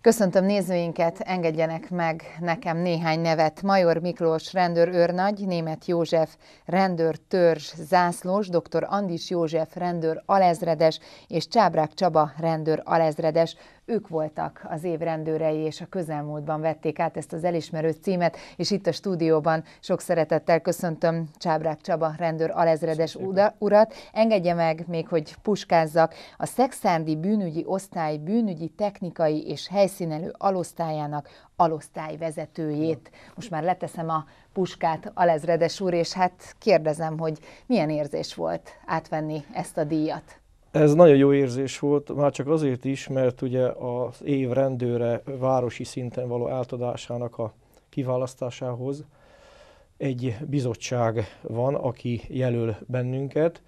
Köszöntöm nézőinket, engedjenek meg nekem néhány nevet. Major Miklós őrnagy, német József Rendőr Törzs, zászlós, dr. Andis József rendőr alezredes és Csábrák Csaba rendőr alezredes. Ők voltak az év rendőrei, és a közelmúltban vették át ezt az elismerő címet, és itt a stúdióban sok szeretettel köszöntöm Csábrák Csaba rendőr alezredes Szépen. urat. Engedje meg még, hogy puskázzak. A Szexándi Bűnügyi Osztály bűnügyi technikai és helyszínelő alosztályának alosztályvezetőjét. Most már leteszem a puskát, alezredes úr, és hát kérdezem, hogy milyen érzés volt átvenni ezt a díjat? Ez nagyon jó érzés volt, már csak azért is, mert ugye az év rendőre városi szinten való átadásának a kiválasztásához egy bizottság van, aki jelöl bennünket,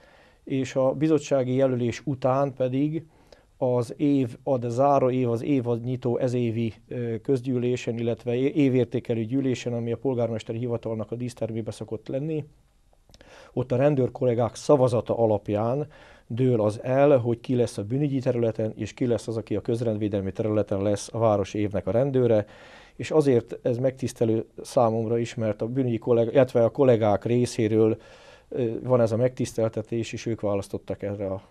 és a bizottsági jelölés után pedig az év, a záró év, az évad nyitó ezévi közgyűlésen, illetve évértékelő gyűlésen, ami a polgármesteri hivatalnak a dísztermébe szokott lenni, ott a rendőr kollégák szavazata alapján dől az el, hogy ki lesz a bűnügyi területen, és ki lesz az, aki a közrendvédelmi területen lesz a város évnek a rendőre, és azért ez megtisztelő számomra is, mert a bűnügyi kollégák, illetve a kollégák részéről van ez a megtiszteltetés, és ők választottak erre a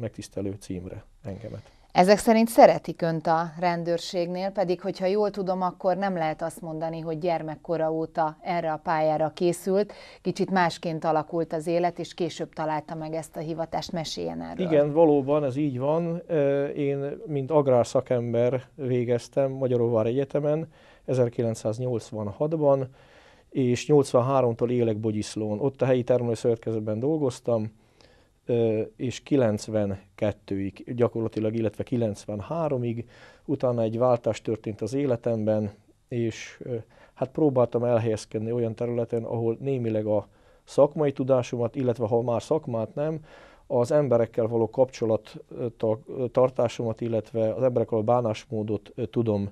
megtisztelő címre engemet. Ezek szerint szeretik önt a rendőrségnél, pedig hogyha jól tudom, akkor nem lehet azt mondani, hogy gyermekkora óta erre a pályára készült, kicsit másként alakult az élet, és később találta meg ezt a hivatást. Meséljen erről. Igen, valóban ez így van. Én, mint agrárszakember végeztem Magyaróvár Egyetemen 1986-ban, és 83-tól élek Bogyiszlón. Ott a helyi termelőszövetkezetben dolgoztam, és 92-ig gyakorlatilag, illetve 93-ig, utána egy váltás történt az életemben, és hát próbáltam elhelyezkedni olyan területen, ahol némileg a szakmai tudásomat, illetve ha már szakmát nem, az emberekkel való kapcsolat tartásomat illetve az emberekkel a bánásmódot tudom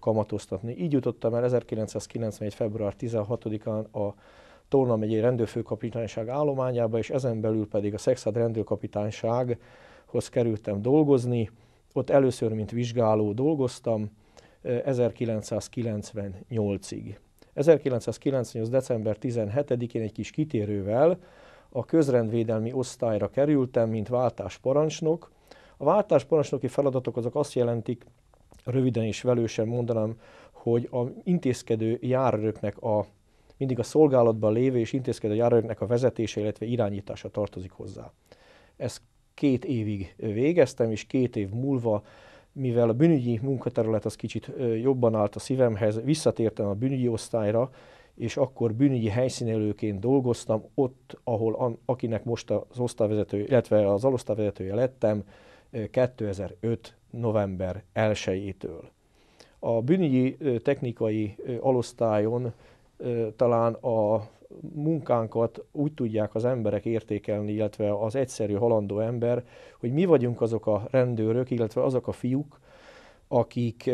kamatoztatni. Így jutottam el 1991. február 16-án a Torna megyei rendőrfőkapitányság állományába, és ezen belül pedig a Szexad rendőrkapitánysághoz kerültem dolgozni. Ott először, mint vizsgáló dolgoztam 1998-ig. 1998. december 17-én egy kis kitérővel a közrendvédelmi osztályra kerültem, mint váltásparancsnok. A váltásparancsnoki feladatok azok azt jelentik, röviden és velősen mondanám, hogy a intézkedő járőröknek a mindig a szolgálatban lévő és intézkedő járőrnek a vezetése, illetve irányítása tartozik hozzá. Ezt két évig végeztem, és két év múlva, mivel a bűnügyi munkaterület az kicsit jobban állt a szívemhez, visszatértem a bűnügyi osztályra, és akkor bűnügyi helyszínelőként dolgoztam ott, ahol akinek most az osztályvezető, illetve az alosztályvezetője lettem 2005. november 1-től. A bűnügyi technikai alosztályon talán a munkánkat úgy tudják az emberek értékelni, illetve az egyszerű halandó ember, hogy mi vagyunk azok a rendőrök, illetve azok a fiúk, akik,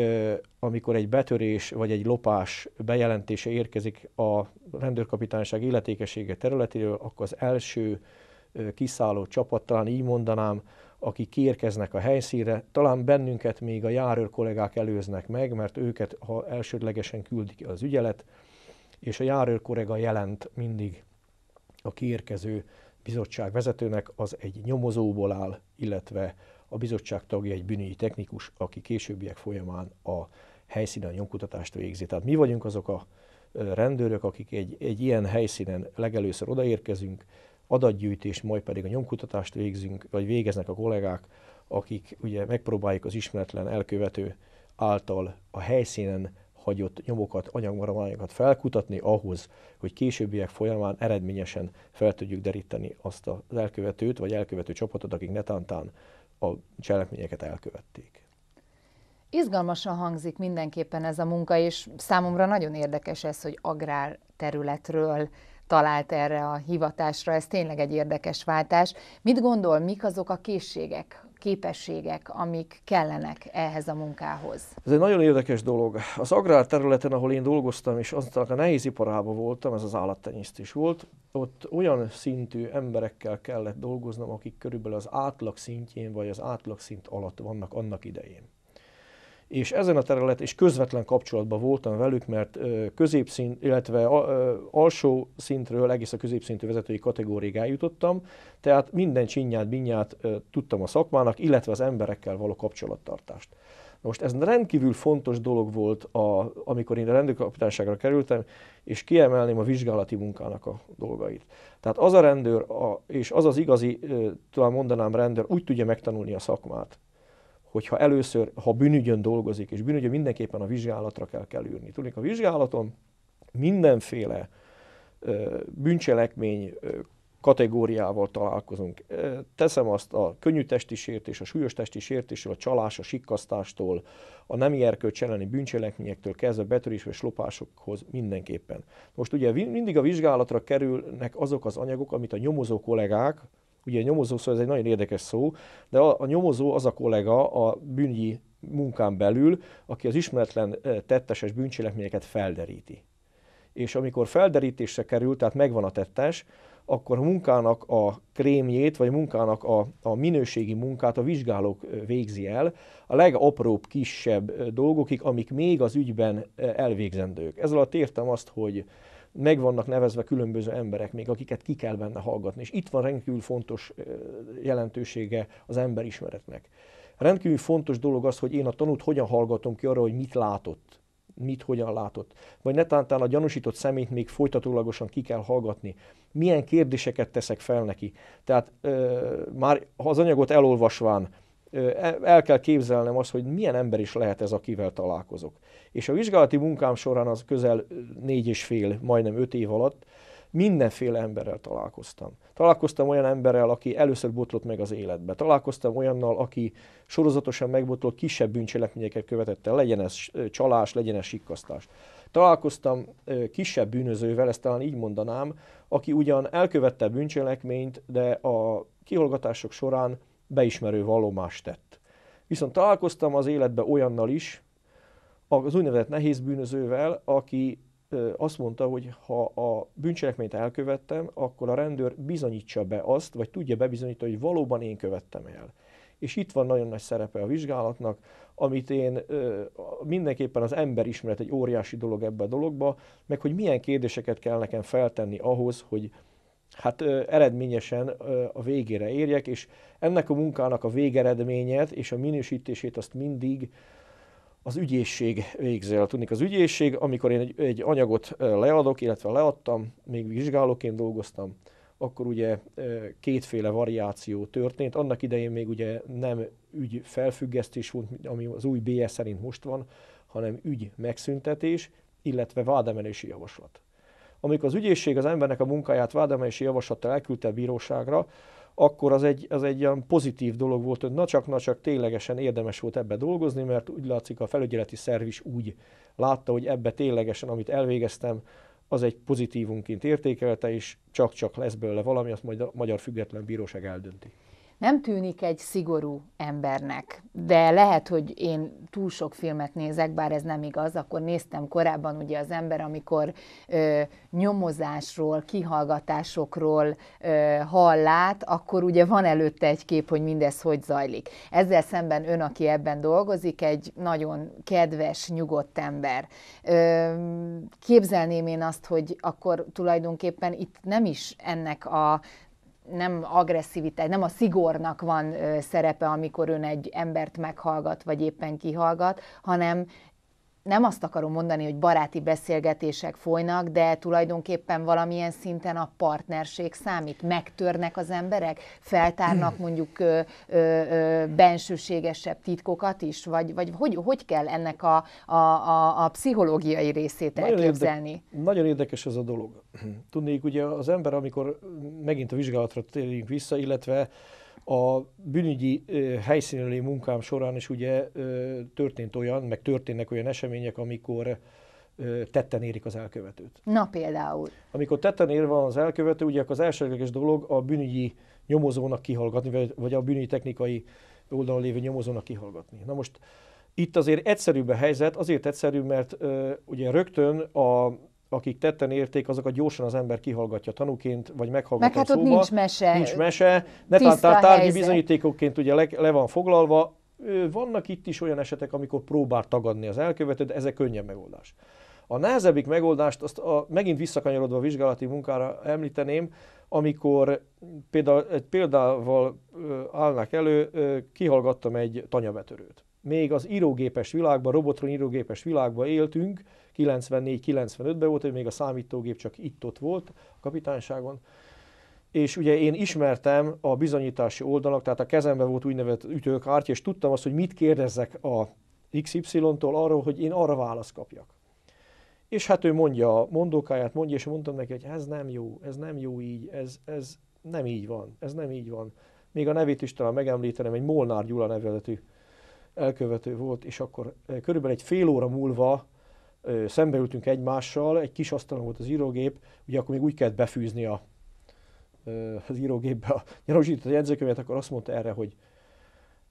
amikor egy betörés vagy egy lopás bejelentése érkezik a rendőrkapitányság illetékessége területéről, akkor az első kiszálló csapat, talán így mondanám, akik kérkeznek a helyszínre, talán bennünket még a járőr kollégák előznek meg, mert őket ha elsődlegesen küldik az ügyelet, és a járőrkorega jelent mindig a kiérkező bizottság vezetőnek, az egy nyomozóból áll, illetve a bizottság tagja egy bűnügyi technikus, aki későbbiek folyamán a helyszínen a nyomkutatást végzi. Tehát mi vagyunk azok a rendőrök, akik egy, egy ilyen helyszínen legelőször odaérkezünk, adatgyűjtés, majd pedig a nyomkutatást végzünk, vagy végeznek a kollégák, akik ugye megpróbáljuk az ismeretlen elkövető által a helyszínen hagyott nyomokat, anyagmaradványokat felkutatni ahhoz, hogy későbbiek folyamán eredményesen fel tudjuk deríteni azt az elkövetőt, vagy elkövető csapatot, akik netántán a cselekményeket elkövették. Izgalmasan hangzik mindenképpen ez a munka, és számomra nagyon érdekes ez, hogy agrár területről talált erre a hivatásra. Ez tényleg egy érdekes váltás. Mit gondol, mik azok a készségek, képességek, amik kellenek ehhez a munkához? Ez egy nagyon érdekes dolog. Az agrár területen, ahol én dolgoztam, és aztán a nehéz iparában voltam, ez az állattenyésztés volt, ott olyan szintű emberekkel kellett dolgoznom, akik körülbelül az átlag szintjén vagy az átlag szint alatt vannak annak idején és ezen a terület és közvetlen kapcsolatban voltam velük, mert középszint, illetve alsó szintről egész a középszintű vezetői kategóriáig eljutottam, tehát minden csinyát, binyát tudtam a szakmának, illetve az emberekkel való kapcsolattartást. Na most ez rendkívül fontos dolog volt, a, amikor én a rendőrkapitányságra kerültem, és kiemelném a vizsgálati munkának a dolgait. Tehát az a rendőr, a, és az az igazi, talán mondanám rendőr, úgy tudja megtanulni a szakmát, hogyha először, ha bűnügyön dolgozik, és bűnügyön mindenképpen a vizsgálatra kell ülni. Tudni, a vizsgálaton mindenféle bűncselekmény kategóriával találkozunk. Teszem azt a könnyű testi sértés, a súlyos testi sértésről, a csalás, a sikkasztástól, a nem erkölcs elleni bűncselekményektől kezdve betörésbe és lopásokhoz mindenképpen. Most ugye mindig a vizsgálatra kerülnek azok az anyagok, amit a nyomozó kollégák, Ugye a nyomozó szó, szóval ez egy nagyon érdekes szó, de a, a nyomozó az a kollega a bűnyi munkán belül, aki az ismeretlen tetteses bűncselekményeket felderíti. És amikor felderítésre kerül, tehát megvan a tettes, akkor a munkának a krémjét, vagy a munkának a, a minőségi munkát a vizsgálók végzi el, a legapróbb, kisebb dolgokig, amik még az ügyben elvégzendők. Ez alatt értem azt, hogy meg vannak nevezve különböző emberek még, akiket ki kell benne hallgatni. És itt van rendkívül fontos jelentősége az emberismeretnek. Rendkívül fontos dolog az, hogy én a tanút hogyan hallgatom ki arra, hogy mit látott, mit hogyan látott. Vagy netántán a gyanúsított szemét még folytatólagosan ki kell hallgatni. Milyen kérdéseket teszek fel neki. Tehát ö, már az anyagot elolvasván, el kell képzelnem azt, hogy milyen ember is lehet ez, akivel találkozok és a vizsgálati munkám során az közel négy és fél, majdnem öt év alatt mindenféle emberrel találkoztam. Találkoztam olyan emberrel, aki először botlott meg az életbe. Találkoztam olyannal, aki sorozatosan megbotlott, kisebb bűncselekményeket követett el, legyen ez csalás, legyen ez sikkasztás. Találkoztam kisebb bűnözővel, ezt talán így mondanám, aki ugyan elkövette bűncselekményt, de a kihallgatások során beismerő vallomást tett. Viszont találkoztam az életbe olyannal is, az úgynevezett nehéz bűnözővel, aki azt mondta, hogy ha a bűncselekményt elkövettem, akkor a rendőr bizonyítsa be azt, vagy tudja bebizonyítani, hogy valóban én követtem el. És itt van nagyon nagy szerepe a vizsgálatnak, amit én mindenképpen az emberismeret egy óriási dolog ebbe a dologba, meg hogy milyen kérdéseket kell nekem feltenni ahhoz, hogy hát eredményesen a végére érjek, és ennek a munkának a végeredményet és a minősítését azt mindig az ügyészség végzi el. Tudni, az ügyészség, amikor én egy, egy anyagot leadok, illetve leadtam, még vizsgálóként dolgoztam, akkor ugye kétféle variáció történt. Annak idején még ugye nem ügy felfüggesztés volt, ami az új BS szerint most van, hanem ügy megszüntetés, illetve vádemelési javaslat. Amikor az ügyészség az embernek a munkáját vádemelési javaslattal elküldte a bíróságra, akkor az egy, az egy olyan pozitív dolog volt, hogy na csak, na csak ténylegesen érdemes volt ebbe dolgozni, mert úgy látszik a felügyeleti szerv is úgy látta, hogy ebbe ténylegesen, amit elvégeztem, az egy pozitívunként értékelte, és csak-csak lesz belőle valami, azt majd a Magyar Független Bíróság eldönti nem tűnik egy szigorú embernek, de lehet, hogy én túl sok filmet nézek, bár ez nem igaz, akkor néztem korábban ugye az ember, amikor ö, nyomozásról, kihallgatásokról ö, hall lát, akkor ugye van előtte egy kép, hogy mindez hogy zajlik. Ezzel szemben ön, aki ebben dolgozik, egy nagyon kedves, nyugodt ember. Ö, képzelném én azt, hogy akkor tulajdonképpen itt nem is ennek a nem agresszivitás, nem a szigornak van szerepe, amikor ön egy embert meghallgat, vagy éppen kihallgat, hanem nem azt akarom mondani, hogy baráti beszélgetések folynak, de tulajdonképpen valamilyen szinten a partnerség számít. Megtörnek az emberek, feltárnak mondjuk ö, ö, ö, bensőségesebb titkokat is, vagy, vagy hogy, hogy kell ennek a, a, a, a pszichológiai részét nagyon elképzelni? Érdekes, nagyon érdekes ez a dolog. Tudnék, ugye az ember, amikor megint a vizsgálatra térünk vissza, illetve a bűnügyi helyszínőli munkám során is ugye történt olyan, meg történnek olyan események, amikor tetten érik az elkövetőt. Na például. Amikor tetten ér van az elkövető, ugye az elsődleges dolog a bűnügyi nyomozónak kihallgatni, vagy a bűnügyi technikai oldalon lévő nyomozónak kihallgatni. Na most itt azért egyszerűbb a helyzet, azért egyszerű, mert ugye rögtön a akik tetten érték, azokat gyorsan az ember kihallgatja tanúként, vagy meghallgatja Meg hát szóba. ott nincs mese. Nincs mese, netán tárgyi helyzet. bizonyítékokként ugye le, le van foglalva. Vannak itt is olyan esetek, amikor próbál tagadni az elkövető, de ez egy könnyebb megoldás. A nehezebbik megoldást, azt a, megint visszakanyarodva a vizsgálati munkára említeném, amikor például, egy példával állnak elő, kihallgattam egy tanyavetörőt. Még az írógépes világban, robotron írógépes világban éltünk, 94-95-ben volt, hogy még a számítógép csak itt-ott volt a kapitányságon, és ugye én ismertem a bizonyítási oldalak, tehát a kezemben volt úgynevezett ütőkártya, és tudtam azt, hogy mit kérdezzek a XY-tól arról, hogy én arra választ kapjak. És hát ő mondja a mondókáját, mondja, és mondtam neki, hogy ez nem jó, ez nem jó így, ez, ez nem így van, ez nem így van. Még a nevét is talán megemlítenem, egy Molnár Gyula nevezetű elkövető volt, és akkor eh, körülbelül egy fél óra múlva szembeültünk egymással, egy kis asztalon volt az írógép, ugye akkor még úgy kellett befűzni a, az írógépbe a nyarosított jegyzőkövet, akkor azt mondta erre, hogy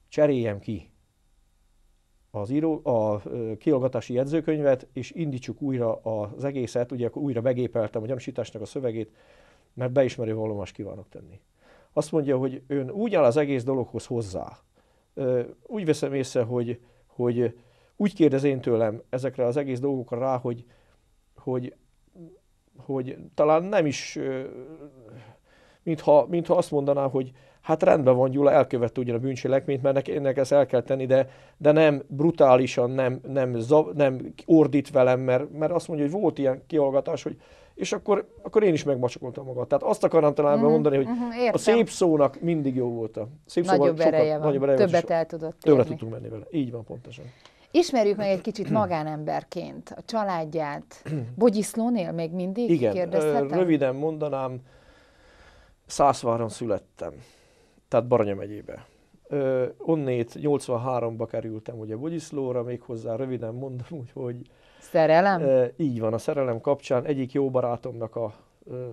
cseréljem ki az író, a kiolgatási jegyzőkönyvet, és indítsuk újra az egészet, ugye akkor újra megépeltem a gyanúsításnak a szövegét, mert beismerő vallomást kívánok tenni. Azt mondja, hogy ön úgy áll az egész dologhoz hozzá. Úgy veszem észre, hogy, hogy úgy kérdez én tőlem ezekre az egész dolgokra rá, hogy, hogy, hogy talán nem is, mintha, mintha azt mondaná, hogy hát rendben van, Gyula elkövette ugyan a bűncselekményt, mert ennek ezt el kell tenni, de, de nem brutálisan, nem, nem, zav, nem ordít velem, mert, mert azt mondja, hogy volt ilyen kihallgatás, hogy és akkor, akkor én is megmacsakoltam magam. Tehát azt akarom talán uh-huh, mondani, hogy uh-huh, a szép szónak mindig jó volt a szép nagyobb szóval ereje sokat, van, nagyobb ereje többet el tudott többet tudtunk menni vele, így van pontosan. Ismerjük meg egy kicsit magánemberként a családját. Bogyiszlónél még mindig? Igen, Kérdezhetem? röviden mondanám, Szászváron születtem, tehát Baranya megyébe. Ö, onnét 83-ba kerültem ugye Bogyiszlóra, méghozzá röviden mondom, úgyhogy... Szerelem? Ö, így van, a szerelem kapcsán egyik jó barátomnak a ö,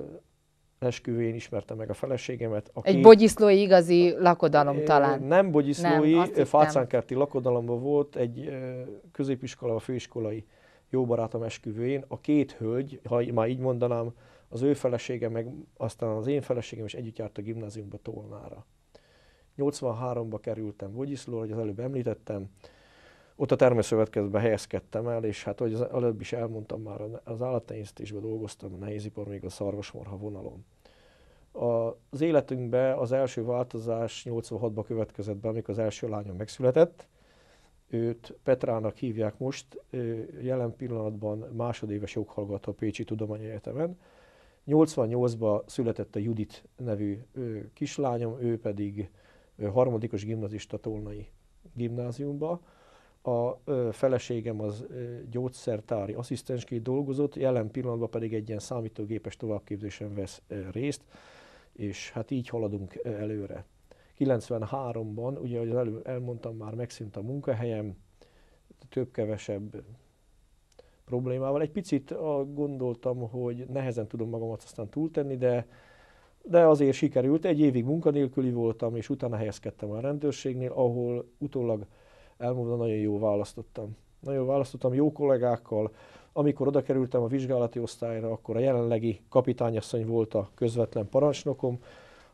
esküvőjén ismertem meg a feleségemet. Aki Egy bogyiszlói igazi lakodalom talán. Nem bogyiszlói, nem, fácánkerti lakodalomban volt egy középiskola, a főiskolai jó barátom esküvőjén. A két hölgy, ha már így mondanám, az ő felesége, meg aztán az én feleségem is együtt járt a gimnáziumba Tolnára. 83-ba kerültem Bogyiszlóra, hogy az előbb említettem, ott a termőszövetkezbe helyezkedtem el, és hát ahogy az előbb is elmondtam már, az állattenyésztésben dolgoztam a nehézipar, még a szarvasmarha vonalon. A, az életünkbe az első változás 86-ba következett be, amikor az első lányom megszületett. Őt Petrának hívják most, jelen pillanatban másodéves joghallgató a Pécsi Tudományegyetemen. 88-ban született a Judit nevű kislányom, ő pedig harmadikos gimnazista Tolnai gimnáziumba a feleségem az gyógyszertári asszisztensként dolgozott, jelen pillanatban pedig egy ilyen számítógépes továbbképzésen vesz részt, és hát így haladunk előre. 93-ban, ugye, ahogy elő elmondtam, már megszűnt a munkahelyem, több-kevesebb problémával. Egy picit gondoltam, hogy nehezen tudom magamat aztán túltenni, de, de azért sikerült. Egy évig munkanélküli voltam, és utána helyezkedtem a rendőrségnél, ahol utólag elmúlva nagyon jó választottam. Nagyon választottam jó kollégákkal, amikor oda kerültem a vizsgálati osztályra, akkor a jelenlegi kapitányasszony volt a közvetlen parancsnokom,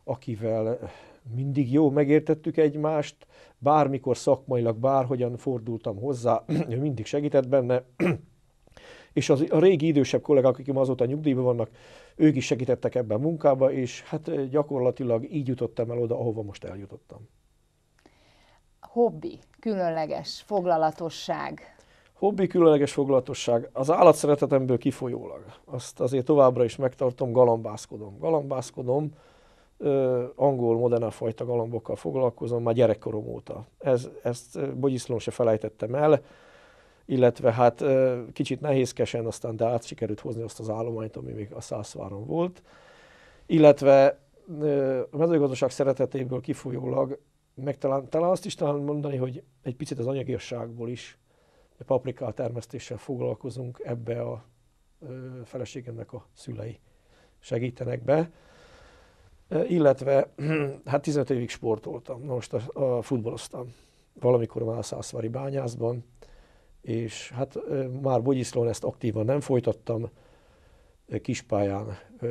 akivel mindig jó megértettük egymást, bármikor szakmailag, bárhogyan fordultam hozzá, ő mindig segített benne, és az, a régi idősebb kollégák, akik ma azóta nyugdíjban vannak, ők is segítettek ebben a munkába, és hát gyakorlatilag így jutottam el oda, ahova most eljutottam hobbi, különleges foglalatosság? Hobbi, különleges foglalatosság. Az állatszeretetemből kifolyólag. Azt azért továbbra is megtartom, galambászkodom. Galambászkodom, ö, angol modern fajta galambokkal foglalkozom már gyerekkorom óta. Ez, ezt Bogyiszlón se felejtettem el, illetve hát ö, kicsit nehézkesen, aztán de át sikerült hozni azt az állományt, ami még a Szászváron volt. Illetve a mezőgazdaság szeretetéből kifolyólag meg talán, talán azt is talán mondani, hogy egy picit az anyagiasságból is a paprika termesztéssel foglalkozunk, ebbe a ö, feleségemnek a szülei segítenek be. E, illetve, hát 15 évig sportoltam, most a, a futboloztam Valamikor már a Szászvári bányászban, és hát ö, már Bogyiszlón ezt aktívan nem folytattam, kispályán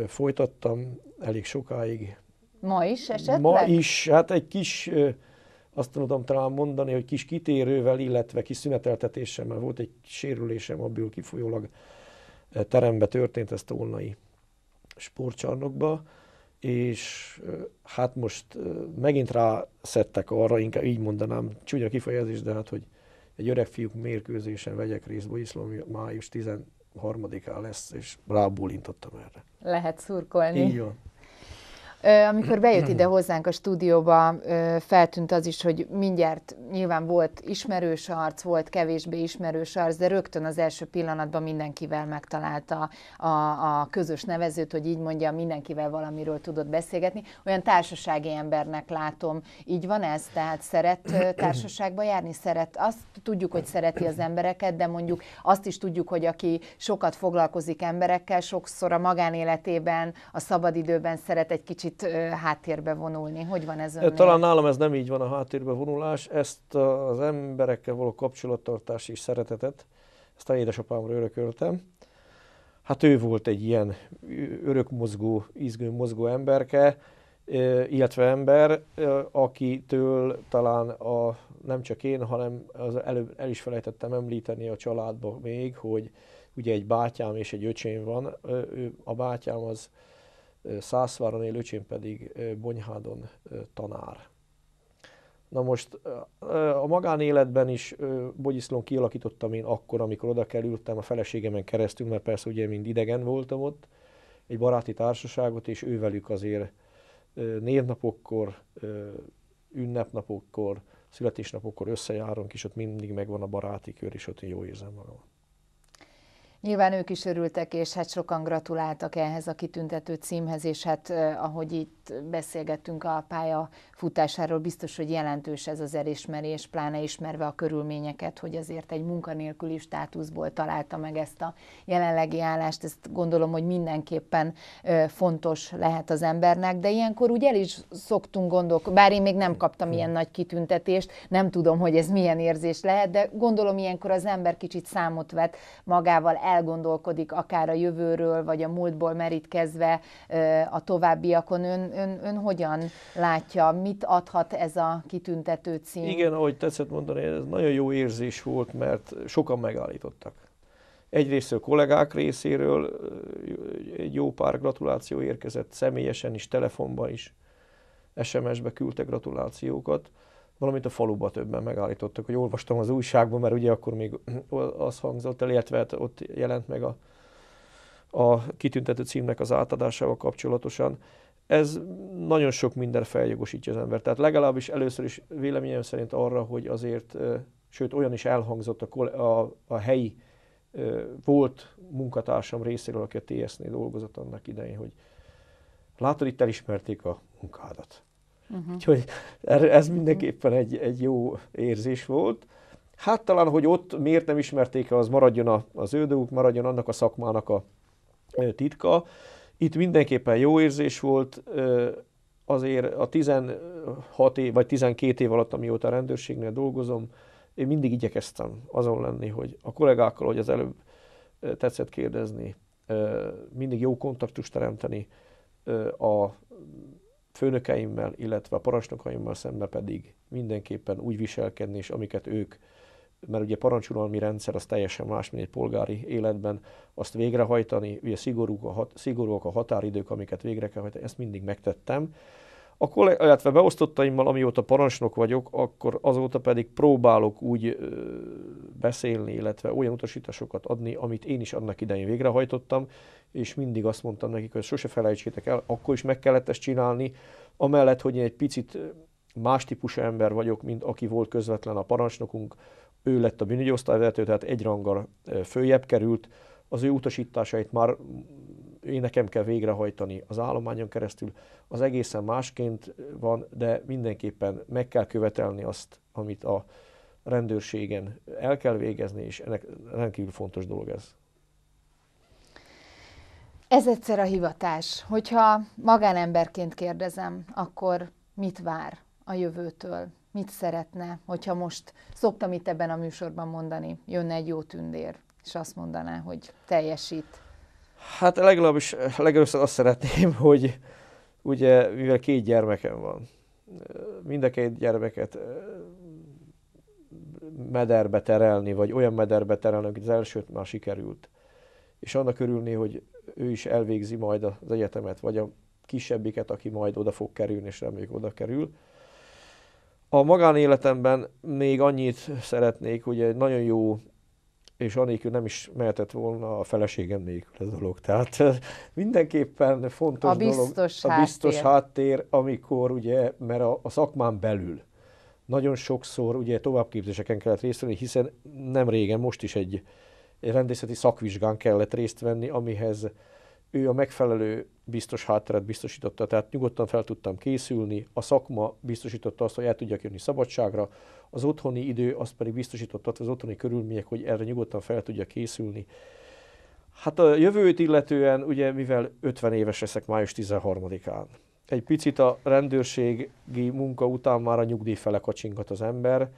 folytattam elég sokáig, Ma is esetleg? Ma is, hát egy kis, azt tudom talán mondani, hogy kis kitérővel, illetve kis szüneteltetéssel, mert volt egy sérülésem, abból kifolyólag terembe történt, ez Tolnai sportcsarnokba, és hát most megint szedtek arra, inkább így mondanám, csúnya kifejezés, de hát, hogy egy öreg fiúk mérkőzésen vegyek részt, Bojiszlom május 13-án lesz, és rábólintottam erre. Lehet szurkolni. Így van. Amikor bejött ide hozzánk a stúdióba, feltűnt az is, hogy mindjárt nyilván volt ismerős arc, volt kevésbé ismerős arc, de rögtön az első pillanatban mindenkivel megtalálta a, a közös nevezőt, hogy így mondja, mindenkivel valamiről tudott beszélgetni. Olyan társasági embernek látom. Így van ez? Tehát szeret társaságba járni? Szeret? Azt tudjuk, hogy szereti az embereket, de mondjuk azt is tudjuk, hogy aki sokat foglalkozik emberekkel, sokszor a magánéletében, a szabadidőben szeret egy kicsit kicsit háttérbe vonulni? Hogy van ez önnél? Talán nálam ez nem így van a háttérbe vonulás, ezt az emberekkel való kapcsolattartás és szeretetet, ezt a édesapámra örököltem. Hát ő volt egy ilyen örökmozgó, izgő mozgó emberke, illetve ember, akitől talán a, nem csak én, hanem az előbb el is felejtettem említeni a családba még, hogy ugye egy bátyám és egy öcsém van, ő, a bátyám az Szászváron él, öcsém pedig Bonyhádon tanár. Na most a magánéletben is Bogyiszlón kialakítottam én akkor, amikor oda kerültem a feleségemen keresztül, mert persze ugye mind idegen voltam ott, egy baráti társaságot, és ővelük azért névnapokkor, ünnepnapokkor, születésnapokkor összejárunk, és ott mindig megvan a baráti kör, és ott én jól érzem magam. Nyilván ők is örültek, és hát sokan gratuláltak ehhez a kitüntető címhez, és hát ahogy itt beszélgettünk a pálya futásáról, biztos, hogy jelentős ez az elismerés, pláne ismerve a körülményeket, hogy azért egy munkanélküli státuszból találta meg ezt a jelenlegi állást. Ezt gondolom, hogy mindenképpen fontos lehet az embernek, de ilyenkor úgy el is szoktunk gondolkodni, bár én még nem kaptam ilyen nagy kitüntetést, nem tudom, hogy ez milyen érzés lehet, de gondolom ilyenkor az ember kicsit számot vet magával, elgondolkodik akár a jövőről, vagy a múltból merítkezve a továbbiakon. Ön, ön, ön hogyan látja, mit adhat ez a kitüntető cím? Igen, ahogy tetszett mondani, ez nagyon jó érzés volt, mert sokan megállítottak. Egyrészt a kollégák részéről egy jó pár gratuláció érkezett, személyesen is, telefonban is, SMS-be küldte gratulációkat valamint a faluba többen megállítottak, hogy olvastam az újságban, mert ugye akkor még az hangzott el, illetve hát ott jelent meg a, a kitüntető címnek az átadásával kapcsolatosan. Ez nagyon sok minden feljogosítja az ember. Tehát legalábbis először is véleményem szerint arra, hogy azért, sőt olyan is elhangzott a, a, a helyi volt munkatársam részéről, aki a TSZ-nél dolgozott annak idején, hogy látod, itt elismerték a munkádat. Uh-huh. Úgyhogy ez mhm. mindenképpen egy, egy jó érzés volt. Hát talán, hogy ott miért nem ismerték, az maradjon a, az ő dolguk, maradjon annak a szakmának a titka. Itt mindenképpen jó érzés volt, azért a 16 év, vagy 12 év alatt, amióta a rendőrségnél dolgozom, én mindig igyekeztem azon lenni, hogy a kollégákkal, hogy az előbb tetszett kérdezni, mindig jó kontaktust teremteni, a főnökeimmel, illetve a parancsnokaimmal szembe pedig mindenképpen úgy viselkedni, és amiket ők, mert ugye parancsuralmi rendszer az teljesen más, mint egy polgári életben, azt végrehajtani, ugye szigorúak a, hat, szigorúak a határidők, amiket végre kell hajtani, ezt mindig megtettem, a kollég, illetve beosztottaimmal, amióta parancsnok vagyok, akkor azóta pedig próbálok úgy beszélni, illetve olyan utasításokat adni, amit én is annak idején végrehajtottam, és mindig azt mondtam nekik, hogy sose felejtsétek el, akkor is meg kellett ezt csinálni, amellett, hogy én egy picit más típusú ember vagyok, mint aki volt közvetlen a parancsnokunk, ő lett a osztályvezető, tehát egy ranggal följebb került, az ő utasításait már én nekem kell végrehajtani az állományon keresztül, az egészen másként van, de mindenképpen meg kell követelni azt, amit a rendőrségen el kell végezni, és ennek rendkívül fontos dolog ez. Ez egyszer a hivatás. Hogyha magánemberként kérdezem, akkor mit vár a jövőtől? Mit szeretne, hogyha most szoktam itt ebben a műsorban mondani, jönne egy jó tündér, és azt mondaná, hogy teljesít. Hát legalábbis legelőször azt szeretném, hogy ugye, mivel két gyermekem van, mind a két gyermeket mederbe terelni, vagy olyan mederbe terelni, hogy az elsőt már sikerült, és annak örülni, hogy ő is elvégzi majd az egyetemet, vagy a kisebbiket, aki majd oda fog kerülni, és reméljük oda kerül. A magánéletemben még annyit szeretnék, hogy egy nagyon jó és anélkül nem is mehetett volna a feleségem nélkül ez a dolog. Tehát eh, mindenképpen fontos a biztos dolog, a biztos háttér, háttér amikor ugye, mert a, a szakmán belül nagyon sokszor ugye továbbképzéseken kellett részt venni, hiszen nem régen, most is egy, egy rendészeti szakvizsgán kellett részt venni, amihez ő a megfelelő biztos hátteret biztosította, tehát nyugodtan fel tudtam készülni, a szakma biztosította azt, hogy el tudjak jönni szabadságra, az otthoni idő azt pedig biztosította, az otthoni körülmények, hogy erre nyugodtan fel tudja készülni. Hát a jövőt illetően, ugye mivel 50 éves leszek május 13-án, egy picit a rendőrségi munka után már a nyugdíj fele kacsingat az ember.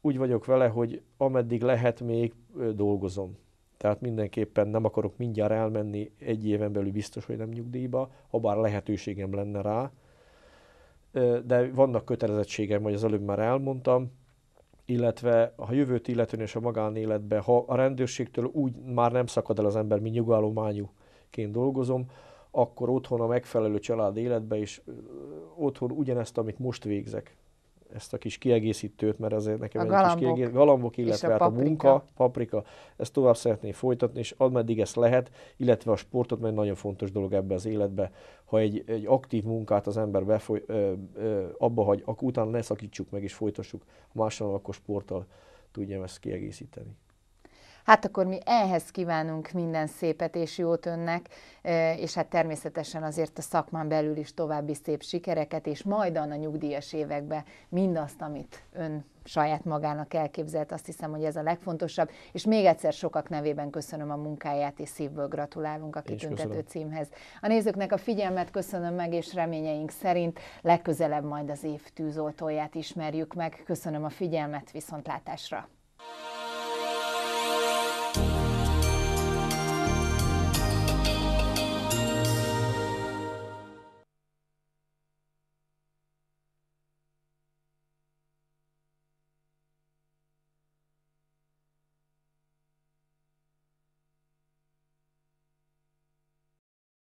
Úgy vagyok vele, hogy ameddig lehet, még dolgozom tehát mindenképpen nem akarok mindjárt elmenni egy éven belül biztos, hogy nem nyugdíjba, ha bár lehetőségem lenne rá, de vannak kötelezettségem, vagy az előbb már elmondtam, illetve a jövőt illetően és a magánéletbe, ha a rendőrségtől úgy már nem szakad el az ember, mint nyugalományúként dolgozom, akkor otthon a megfelelő család életbe, és otthon ugyanezt, amit most végzek ezt a kis kiegészítőt, mert azért nekem a egy galambok, kis kiegészítő, galambok, illetve a, hát a munka, paprika, ezt tovább szeretném folytatni, és ameddig ezt lehet, illetve a sportot, mert nagyon fontos dolog ebbe az életbe, ha egy, egy aktív munkát az ember befoly, ö, ö, abba hagy, akkor utána ne szakítsuk meg és folytassuk, másnál, akkor sporttal tudjam ezt kiegészíteni. Hát akkor mi ehhez kívánunk minden szépet és jót önnek, és hát természetesen azért a szakmán belül is további szép sikereket, és majd a nyugdíjas években mindazt, amit ön saját magának elképzelt, azt hiszem, hogy ez a legfontosabb, és még egyszer sokak nevében köszönöm a munkáját, és szívből gratulálunk a kitüntető címhez. A nézőknek a figyelmet köszönöm meg, és reményeink szerint legközelebb majd az év tűzoltóját ismerjük meg. Köszönöm a figyelmet, viszontlátásra!